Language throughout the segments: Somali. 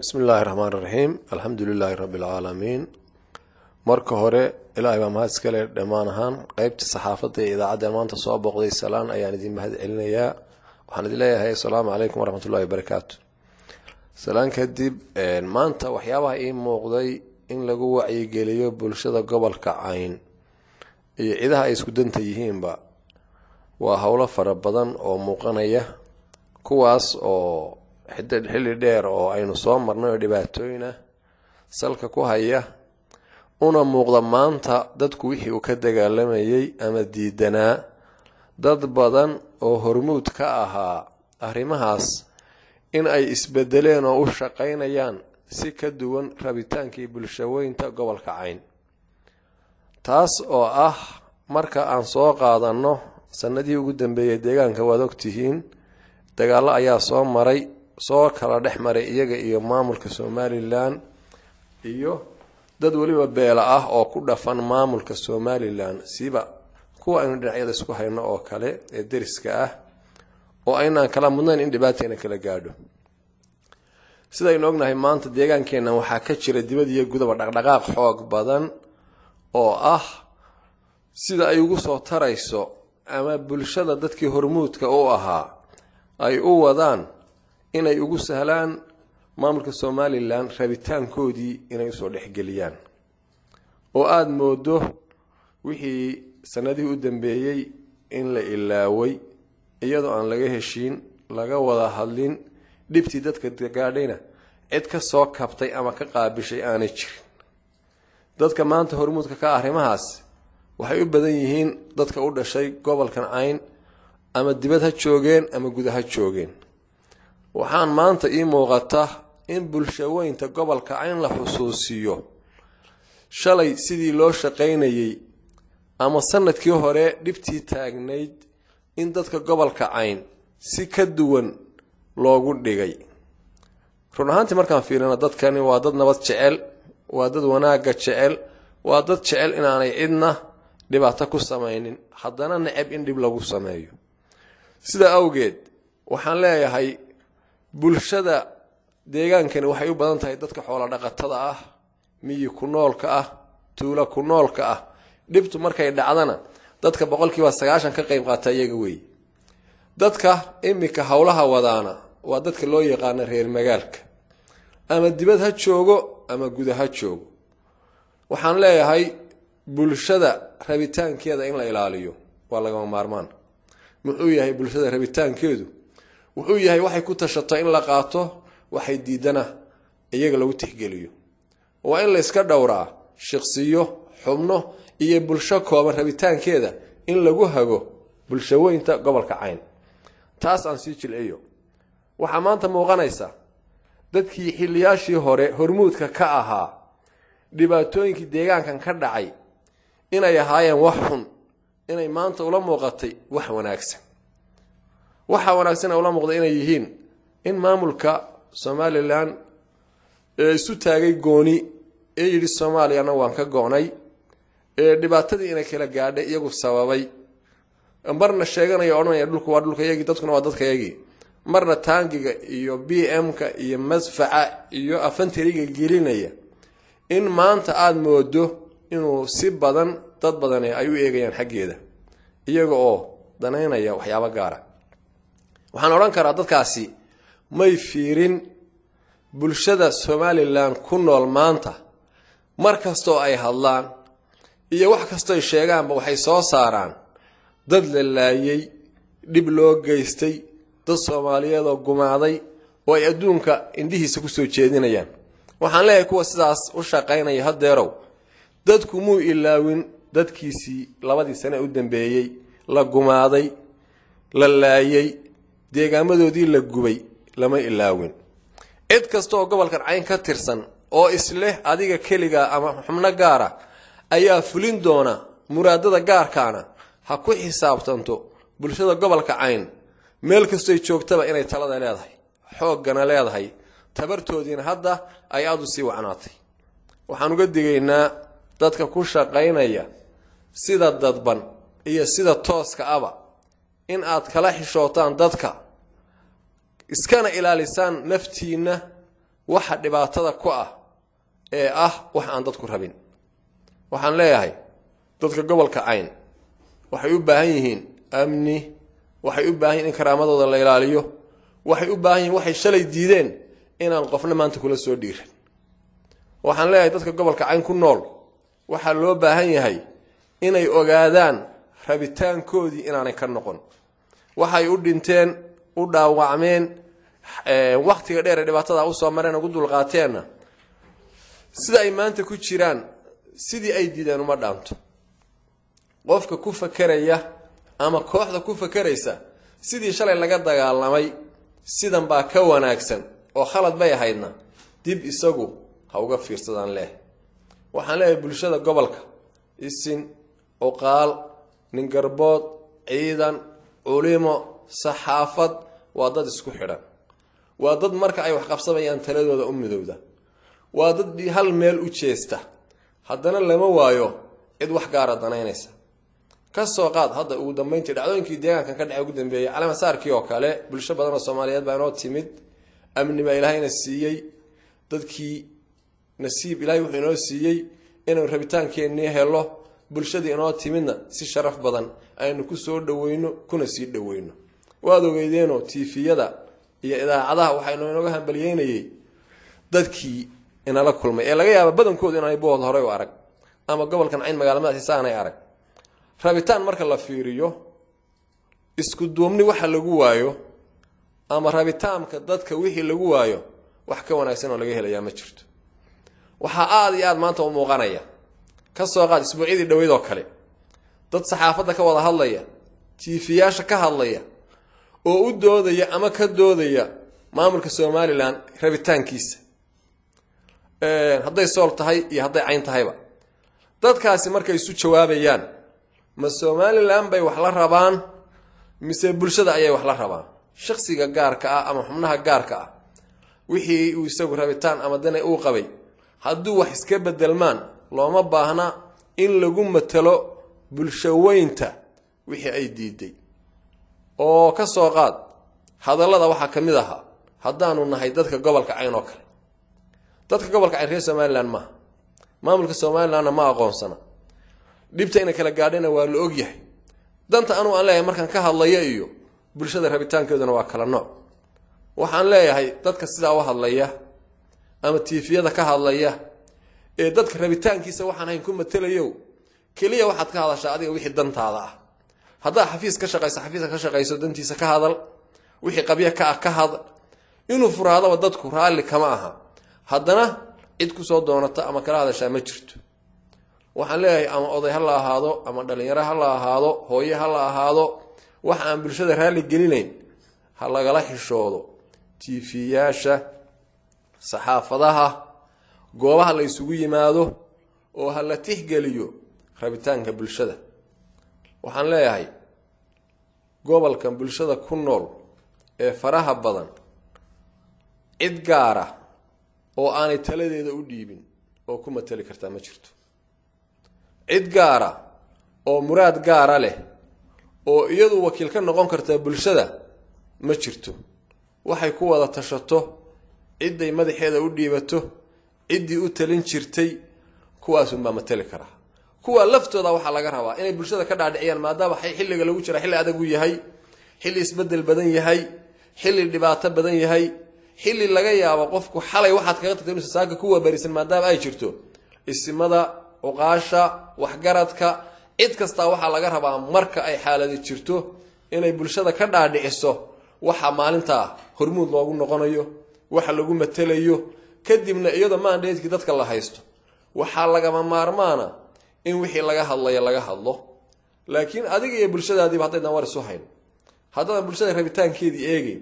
bismi illaahi raxmaan raxiim alxamdu lilaahi rabbi lcaalamiin marka hore ilaahay baa mahad iska leh dhammaan ahaan qeybta saxaafadda iyo idaacaddeen maanta soo booqday salaan ayaan idin mahad celinayaa waxaan idin leeyahay asalaamu calaykum waraxmatullahi wabarakaatu salaan kadib maanta waxyaabaha ii muuqday in lagu wacyigeliyo bulshada gobolka cayn iyo cidaha ay isku danta yihiinba waa howlo fara badan oo muuqanaya kuwaas oo xidad xilli dheer oo aynu soo marnay oo dhibaatooyin salka ku haya una muuqda maanta dadku wixii uu ka dagaalamayey ama diidanaa dad badan oo hormuud ka ahaa arrimahaas in ay isbedeleen oo u shaqaynayaan si ka duwan rabitaankii bulshaweynta gobolka cayn taas oo ah marka aan soo qaadanno sannadii ugu dambeeyay deegaanka waad ogtihiin dagaallo ayaa soo maray soo kala dhex maray iyaga iyo maamulka somalilan iyo dad weliba beela ah oo ku dhafan maamulka somalilan siba kuwa aynu dhinacyada isku hayno oo kale ee deriska ah oo aynaan kala mudnayn in dhibaateena kala gaadho sidaynu ognahay maanta deegaankeenna waxaa ka jira dibad iyo gudaba dhaqdhaqaaq xoog badan oo ah sida ay ugu soo tarayso ama bulshada dadkii hormuudka u ahaa ay u wadaan inay ugu sahlaan maamulka somalilan rabitaankoodii inay usoo dhexgeliyaan oo aada moodo wixii sanadihii u dambeeyey in la ilaaway iyadoo aan laga heshiin laga wada hadlin dhibtii dadka gaadhayna cid ka soo kabtay ama ka qaabishay aanay jirin dadka maanta hormuudka ka ah arrimahaas waxay u badan yihiin dadka u dhashay gobolkan cayn ama dibad ha joogeen ama gudaha joogeen waxaan maanta ii muuqata in bulshaweynta gobolka in la xusuusiyo shalay sidii loo shaqaynayey ama sanadkii hore dhibtii taagnayd in dadka gobolka cayn si ka duwan loogu dhigay run ahaantii markaan fiirino dadkani waa dad nabad jecel waa dad wanaagga jecel waa dad jecel inaanay cidna dhibaato ku samaynin haddana neceb in dhib lagu sameeyo sidaa awgeed waxaan leeyahay bulshada deegaankani waxay u badan tahay dadka xoolo dhaqatada ah miyi ku noolka ah tuulo ku noolka ah dhibtu markay dhacdana dadka boqolkiiba sagaashan ka qayb qaata iyaga weeye dadka iminka howlaha wadaana waa dadka loo yaqaana reer magaalka ama dibad ha joogo ama guda ha joogo waxaan leeyahay bulshada rabitaankeeda in la ilaaliyo waa lagama maarmaan muxuu yahay bulshada rabitaankeedu wuxuu yahay waxay ku tashato in la qaato waxay diidana iyaga lagu tixgeliyo waa in layska dhowraa shiqsiyo xubno iyo bulsho kooban rabitaankeeda in lagu hago bulshoweynta gobolka cayn taas aan sii jilciyo waxaa maanta muuqanaysa dadkii xilliyaashii hore hormuudka ka ahaa dhibaatooyinkii deegaankan ka dhacay inay ahaayeen wax xun inay maanta ula muuqatay wax wanaagsan waxaa wanaagsan ula muuqda inay yihiin in maamulka somalilan isu taagay gooni ee yidhi soomaaliyana waan ka go'nay dhibaatadii inay kala gaadhay iyagu sababay marna sheeganaya odhanaya dhulku waa dhulkayagii dadkuna waa dadkayagii marna taangiga iyo b m-ka iyo madfaca iyo afantariga gelinaya in maanta aada moodo inuu si badan dad badani ay u eegayaan xaggeeda iyaga oo danaynaya waxyaabo gaara waxaan odhan karaa dadkaasi may fiirin bulshada somalilan ku nool maanta mar kastoo ay hadlaan iyo wax kastoy sheegaanba waxay soo saaraan dad la laayey dhib loo geystay dad soomaaliyeedoo gumaaday oo ay adduunka indhihiisa ku soo jeedinayaan waxaan leeyahay kuwa sidaas u shaqaynaya haddeerow dadku muu ilaawin dadkiisii labadii sane u dambeeyey la gumaaday la laayey deegaamadoodii la gubay lama ilaawin cid kasta oo gobolkan cayn ka tirsan oo isleh adiga keliga ama xubno gaara ah, ayaa fulin doona muraadada gaarkaana ha ku xisaabtanto bulshada gobolka cayn meel kastoy joogtaba inay talada leedahay xooggana leedahay tabartoodiina hadda ay aada u sii wacnaatay waxaan uga digaynaa dadka ku shaqaynaya sida dadban iyo sida tooska aba in aad kala xishootaan dadka iskana ilaalisaan naftiinna waxa dhibaatada ku ah ee ah wax aan dadku rabin waxaan leeyahay dadka gobolka cayn waxay u baahan yihiin amni waxay u baahan yihin in karaamadooda la ilaaliyo waxay u baahan yihiin waxay shalay diideen inaan qofna maanta kula soo dhiiran waxaan leeyahay dadka gobolka cayn ku nool waxaa loo baahan yahay inay ogaadaan rabitaankoodii inaanay ka noqon waxay u dhinteen u dhaawacmeen eh, wakhtiga dheer ee dhibaatada usoo mareen ugu dulqaateenna sida ay maanta ku jiraan sidii ay diideen uma dhaanto qofka ku fakeraya ama kooxda ku fakaraysa sidii shalay laga dagaalamay sidan baa ka wanaagsan oo khalad bay ahaydna dib isagu ha uga fiirsadaan leh waxaan leeyahay bulshada gobolka isin oqaal ningarbood ciidan culimo saxaafad waa dad isku xidhan waa dad marka ay wax waxqabsamayaan taladooda u midowda waa dad hal meel u jeesta haddana lama waayo cid wax gaara danaynaysa kasoo qaad hadda ugu dambeyntii dhacdooyinkii deegaankan ka dhace ugu dambeeyey calamasaarkii oo kale bulsho badan oo soomaaliyeed baa inoo timid amni baa ilaahayna siiyey dadkii nasiib ilaahay wuxuu inoo siiyey inuu rabitaankeenii helo bulshada inoo timidna si sharaf badan aynu ku soo dhaweyno kuna sii dhaweyno waad ogeydeenoo tiifiyada iyo idaacadaha waxaynu inooga hambalyeynayay dadkii inala kulmay ee laga yaaba badankooda inay bohod horey u arag ama gobolkan cayn magaalamadaasi saanay arag rabitaan marka la fiiriyo isku duubni waxa lagu waayo ama rabitaanka dadka wixii lagu waayo wax ka wanaagsan oo laga helayaa ma jirto waxaa aada iyo aada maanta u muuqanaya ka soo qaad isbuucyadii dhoweyd oo kale dad saxaafadda ka wada hadlaya tiifiyaasha ka hadlaya oo u doodaya ama ka doodaya maamulka somalilan rabitaankiisa hadday sool tahay iyo hadday cayn tahayba dadkaasi markay isu jawaabayaan ma somalilan bay wax la rabaan mise bulshada ayay wax la rabaan shaksiga gaarka ah ama xubnaha gaarka ah wixii uu isagu rabitaan ama dana uu qabay hadduu wax iska bedelmaan looma baahna in lagu matalo bulshoweynta wixii ay diiday oo ka soo qaad hadallada waxaa ka mid ahaa haddaanu nahay dadka gobolka cayn oo kale dadka gobolka cayn reer somalilan maaha maamulka somalilanna ma aqoonsana dhibta ina kala gaadhayna waa la ogyahay danta anugu aan leeyahay markaan ka hadlaya iyo bulshada rabitaankeeduna waa kala nooc waxaan leeyahay dadka sidaa u hadlaya ama tiifiyada ka hadlaya ee dadka rabitaankiisa waxaan hayn ku matelayo keliya waxaad ka hadashaa adiga wixii dantaada ah haddaad xafiis ka shaqayso xafiiska ka shaqayso dantiisa ka hadal wixii qabya ka ah ka hadal inuu furaadaba dadku raalli kama aha haddana cid kusoo doonata ama kala hadashaa ma jirto waxaan leeyahay ama oday ha la ahaado ama dhalinyaro ha la ahaado hooye ha la ahaado wax aan bulshada raalli gelinayn ha lagala xishoodo tiifiyaasha saxaafadaha goobaha la isugu yimaado oo ha la tixgeliyo rabitaanka bulshada waxaan leeyahay gobolkan bulshada ku nool ee faraha badan cid gaara oo aanay taladeeda u dhiibin oo ku matali kartaa ma jirto cid gaara oo muraad gaara leh oo iyadu wakiil ka noqon kartaa bulshada ma jirto waxay ku wada tashato cidday madaxeeda u dhiibato ciddii u talin jirtay kuwaasunbaa mateli karaa kuwa laftooda waxaa laga rabaa inay bulshada ka dhaadhiciyaan maadaama xilliga lagu jira xilli adagu yahay xilli isbedel badan yahay xilli dhibaato badan yahay xilli laga yaabo qofku xalay waxaad kaga tagta inuusan saaka ku waabarisan maadaama ay jirto isimada uqaasha waxgaradka cid kastaa waxaa laga rabaa marka ay xaaladi jirto inay bulshada ka dhaadhiciso waxa maalintaa hormuud loogu noqonayo waxa lagu matelayo kadibna iyada maandheedkii dadka la haysto waxaa lagama maarmaana in wixii laga hadlaya laga hadlo laakiin adiga iyo bulshadaadiiba haddaydaan war isu hayn haddaadan bulshada rabitaankeedii eegeyn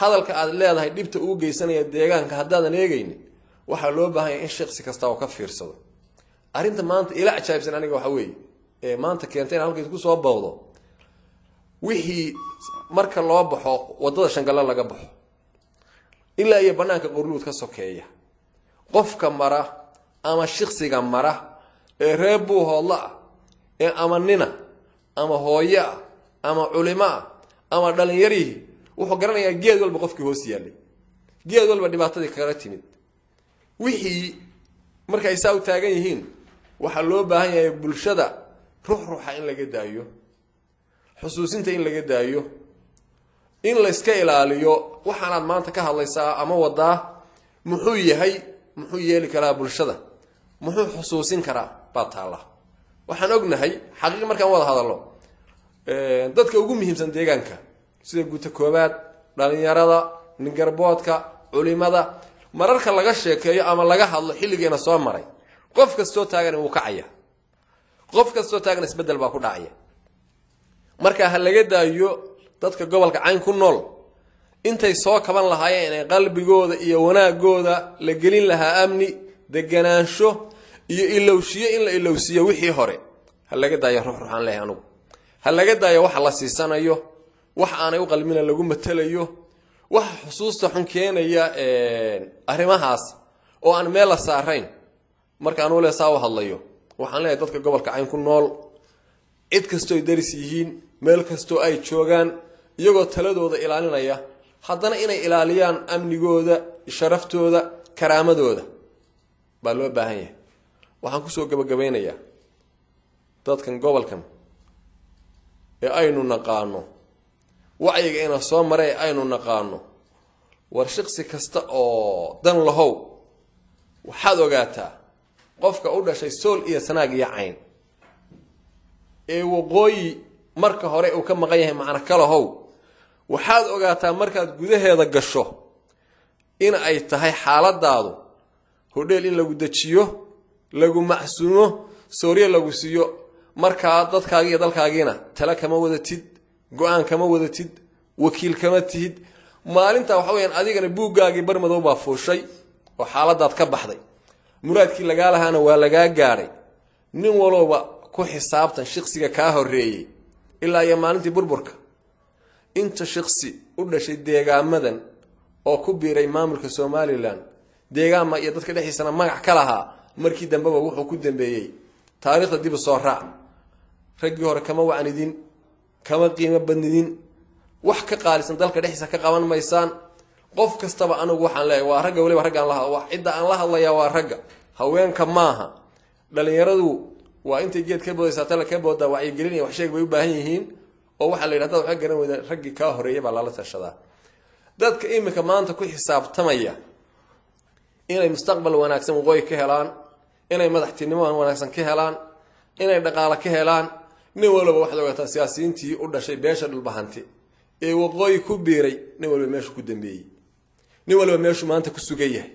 hadalka aad leedahay dhibta ugu geysanaya deegaanka haddaadan eegaynin waxaa loo baahanya in shaqsi kasta oo ka fiirsado arrinta maanta ila cajaabsan aniga waxa weeye ee maanta keenta inaan halkays kusoo bawdo wixii marka loo baxo wadada shangalle laga baxo ilaa iyo banaanka qorluud ka sokeeya qofka mara ama shiksiga mara ee reer buu hoodla ah ee ama nina ama hooye ah ama culimo ah ama dhallinyarihi wuxuu garanayaa geed walba qofkii hoos yaallay geed walba dhibaatadii kagala timid wixii markay saa u taagan yihiin waxaa loo baahan yahay bulshada ruux ruuxa in laga daayo xusuusinta in laga daayo in layska ilaaliyo waxaanaad maanta ka hadlaysaa ama wadaa muxuu yahay muxuu yeeli karaa bulshada muxuu xusuusin karaa baa taallaa waxaan ognahay xaqiiqi markaan wada hadallo dadka ugu muhiimsan deegaanka sida guta koobaad dhalinyarada ningarboodka culimada mararka laga sheekeeyo ama laga hadlo xilligeena soo maray qof kastoo taagan wuu kacaya qof kastoo taagan isbedel baa ku dhacaya marka ha laga daayo dadka gobolka cayn ku nool intay soo kaban lahaayeen inay qalbigooda iyo wanaaggooda la gelin lahaa amni deganaansho iyo ilowshiyo in la ilowsiiyo wixii hore ha laga daayo ruux ruxaan lehay anugu ha laga daayo wax la siisanayo wax aanay u qalmina lagu matelayo wax xusuusta xun keenaya arrimahaas oo aan meel la saarayn marka anuu le saa u hadlayo waxaan leeyahay dadka gobolka cayn ku nool cid kastoo kastooy daris yihiin meel kastoo ay joogaan iyagoo taladooda ilaalinaya haddana inay ilaaliyaan amnigooda sharaftooda karaamadooda baa loo baahan yahay waxaan kusoo gabagabaynayaa dadkan gobolkan ee aynu naqaano wacyiga ina soo mare ee aynu naqaano war shaqsi kasta oo dan lahow waxaad ogaataa qofka u dhashay sool iyo sanaag iyo cayn ee waqooyi marka hore uu ka maqan yahay macno kalahow waxaad ogaataa markaad gudaheeda gasho in ay tahay xaaladaadu hodheel in lagu dejiyo lagu macsuumo soorye lagu siiyo markaa dadkaagi iyo dalkaagiina tala kama wadatid go-aan kama wadatid wakiil kama tihid maalintaa waxa weyaan adigana buuggaagii barmadow baa fuushay oo xaaladaad ka baxday muraadkii lagaa lahaana waa lagaa gaadhay nin walooba ku xisaabtan shaqsiga kaa horeeyey ilaa iyo maalintii burburka inta shaqsi u dhashay deegaamadan oo ku biiray maamulka somalilan deegaama iyo dadka dhexdiisana magac ka lahaa markii dambeba wuxuu ku dambeeyey taariikhda dibu soo raac raggii hore kama wacnidin kama qiimo badnidin wax ka qaalisan dalka dhexdiisa ka qaban maysaan qof kastaba anigu waxaan leeyahay waa ragga waliba raggaan la cidda aan la hadlayaa waa ragga haweenka maaha dhalinyaradu waa intay geed ka boodaysaa tala ka boodaa wacyigelin iyo waxsheeg bay u baahan yihiin oo waxaa la yidhi hadaad garan weyda raggii kaa horeeya baa lala tashadaa dadka iminka maanta ku xisaabtamaya inay mustaqbal wanaagsan waqooyi ka helaan inay madaxtinimo wanaagsan ka helaan inay dhaqaale ka helaan nin walba waxaad ogataa siyaasiyiintii u dhashay beesha dhulbahanti ee waqooyi ku biiray nin walba meeshu ku dambeeyey nin walba meeshuu maanta ku sugan yahay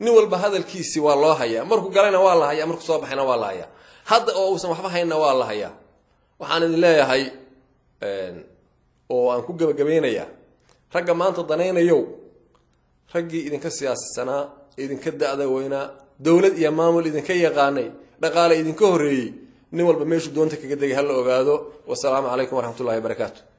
nin walba hadalkiisii waa loo hayaa markuu galayna waa la hayaa markuu soo baxayna waa la hayaa hadda oo uusan waxba hayna waa la hayaa waxaan idin leeyahay oo aan ku gabagabaynayaa ragga maanta danaynayow raggii idinka siyaasisanaa idinka da-da weynaa dowlad iyo maamul idinka yaqaanay dhaqaale idinka horreeyey nin walba meeshuu doonta kaga degay ha la ogaado wasalaamu calaykum waraxmatullahi wabarakaatu